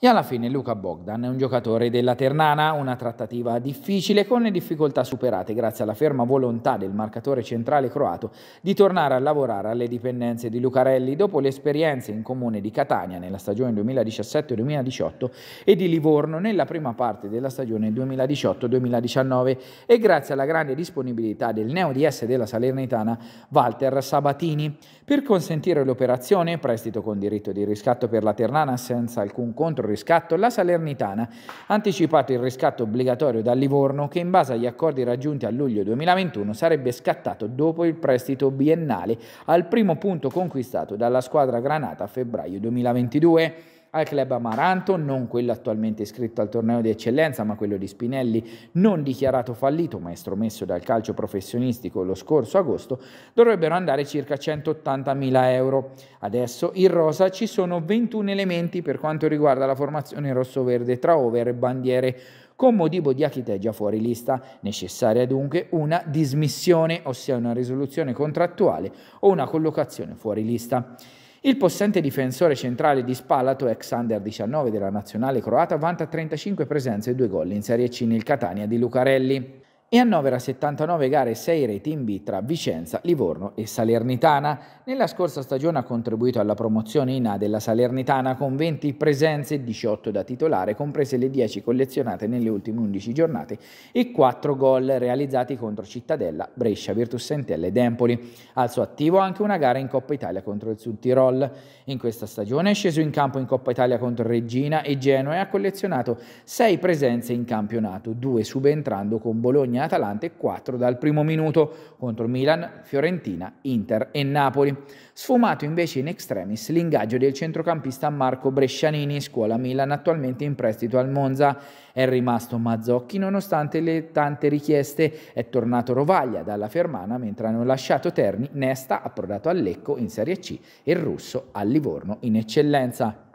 E alla fine Luca Bogdan è un giocatore della Ternana, una trattativa difficile con le difficoltà superate grazie alla ferma volontà del marcatore centrale croato di tornare a lavorare alle dipendenze di Lucarelli dopo le esperienze in comune di Catania nella stagione 2017-2018 e di Livorno nella prima parte della stagione 2018-2019 e grazie alla grande disponibilità del neo DS della Salernitana Walter Sabatini. Per consentire l'operazione, prestito con diritto di riscatto per la Ternana senza alcun controriscatto, la Salernitana ha anticipato il riscatto obbligatorio dal Livorno che in base agli accordi raggiunti a luglio 2021 sarebbe scattato dopo il prestito biennale al primo punto conquistato dalla squadra granata a febbraio 2022 al club Amaranto, non quello attualmente iscritto al torneo di eccellenza, ma quello di Spinelli, non dichiarato fallito, ma estromesso dal calcio professionistico lo scorso agosto, dovrebbero andare circa 180.000 euro. Adesso in rosa ci sono 21 elementi per quanto riguarda la formazione rosso-verde tra over e bandiere con Modibo di già fuori lista. Necessaria dunque una dismissione, ossia una risoluzione contrattuale o una collocazione fuori lista. Il possente difensore centrale di Spalato, ex under 19 della nazionale croata, vanta 35 presenze e 2 gol in Serie C nel Catania di Lucarelli e annovera 79 gare e 6 reti in B tra Vicenza, Livorno e Salernitana. Nella scorsa stagione ha contribuito alla promozione in A della Salernitana con 20 presenze, e 18 da titolare, comprese le 10 collezionate nelle ultime 11 giornate e 4 gol realizzati contro Cittadella, Brescia, Virtus Sentelle ed Empoli. Al suo attivo anche una gara in Coppa Italia contro il Sud Tirol. In questa stagione è sceso in campo in Coppa Italia contro Regina e Genoa e ha collezionato 6 presenze in campionato, 2 subentrando con Bologna Atalanta e 4 dal primo minuto contro Milan, Fiorentina, Inter e Napoli. Sfumato invece in extremis l'ingaggio del centrocampista Marco Brescianini, scuola Milan, attualmente in prestito al Monza. È rimasto Mazzocchi nonostante le tante richieste. È tornato Rovaglia dalla Fermana mentre hanno lasciato Terni, Nesta approdato a Lecco in Serie C e russo al Livorno in eccellenza.